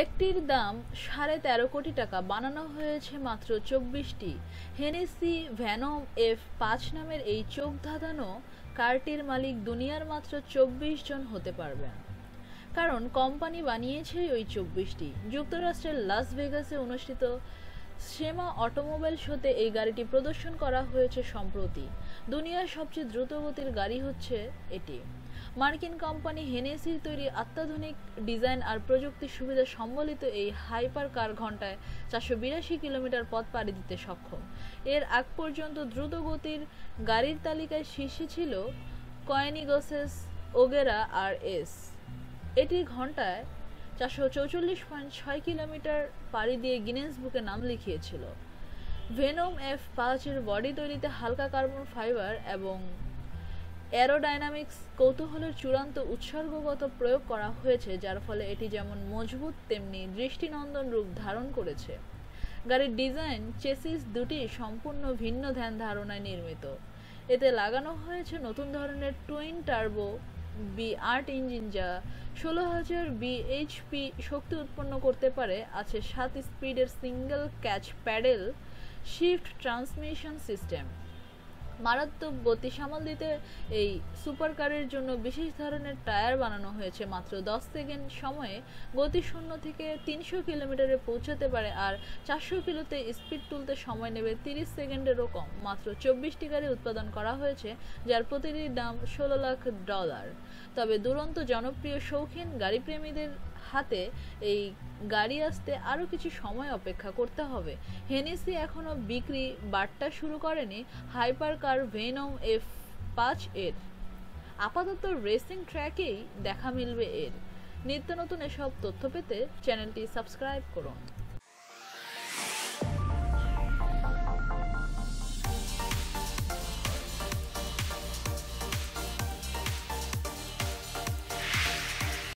একটির দাম সাড়ে তেরো কোটি টাকা বানানো হয়েছে মাত্র চব্বিশটি হেনেসি ভ্যানম এফ পাঁচ নামের এই চোখ ধাঁধানো কার্টির মালিক দুনিয়ার মাত্র চব্বিশ জন হতে পারবেন কারণ কোম্পানি বানিয়েছে ওই চব্বিশটি যুক্তরাষ্ট্রের লাস ভেগাসে অনুষ্ঠিত সেমা অটোমোবাইল শোতে এই গাড়িটি প্রদর্শন করা হয়েছে সম্প্রতি দুনিয়ার সবচেয়ে দ্রুতগতির গাড়ি হচ্ছে এটি মার্কিন কোম্পানি হেনেসির তৈরি অত্যাধুনিক ডিজাইন আর প্রযুক্তি সুবিধা সম্বলিত এই হাইপার কার ঘন্টায় চারশো বিরাশি কিলোমিটার পথ পাড়ি দিতে সক্ষম এর আগ পর্যন্ত দ্রুত গতির গাড়ির তালিকায় শীর্ষে ছিল কয়েনিগসেস ওগেরা আর এস এটি ঘন্টায় চারশো চৌচল্লিশ পয়েন্ট ছয় কিলোমিটার পাড়ি দিয়ে গিনেস বুকে নাম লিখিয়েছিল ভেনম এফ পাঁচের বডি তৈরিতে হালকা কার্বন ফাইবার এবং অ্যারোডাইনামিক্স কৌতূহলের চূড়ান্ত উৎসর্গগত প্রয়োগ করা হয়েছে যার ফলে এটি যেমন মজবুত তেমনি দৃষ্টিনন্দন রূপ ধারণ করেছে গাড়ির ডিজাইন চেসিস দুটি সম্পূর্ণ ভিন্ন ধ্যান ধারণায় নির্মিত এতে লাগানো হয়েছে নতুন ধরনের টুইন টার্বো বি আট ইঞ্জিন যা ষোলো হাজার বিএইচপি শক্তি উৎপন্ন করতে পারে আছে সাত স্পিডের single clutch paddle shift transmission system মারাত্মক গতি সামাল দিতে এই সুপারকারের জন্য বিশেষ ধরনের টায়ার বানানো হয়েছে মাত্র দশ সেকেন্ড সময়ে গতি শূন্য থেকে তিনশো কিলোমিটারে পৌঁছাতে পারে আর চারশো কিলোতে স্পিড তুলতে সময় নেবে তিরিশ সেকেন্ডেরও কম মাত্র চব্বিশটি গাড়ি উৎপাদন করা হয়েছে যার প্রতিটির দাম ষোলো লাখ ডলার তবে দুরন্ত জনপ্রিয় শৌখিন গাড়িপ্রেমীদের হাতে এই গাড়ি আসতে আরও কিছু সময় অপেক্ষা করতে হবে হেনেসি এখনও বিক্রি বার্তা শুরু করেনি হাইপার কার ভেনম এফ পাঁচ এর আপাতত রেসিং ট্র্যাকেই দেখা মিলবে এর নিত্য নতুন এসব তথ্য পেতে চ্যানেলটি সাবস্ক্রাইব করুন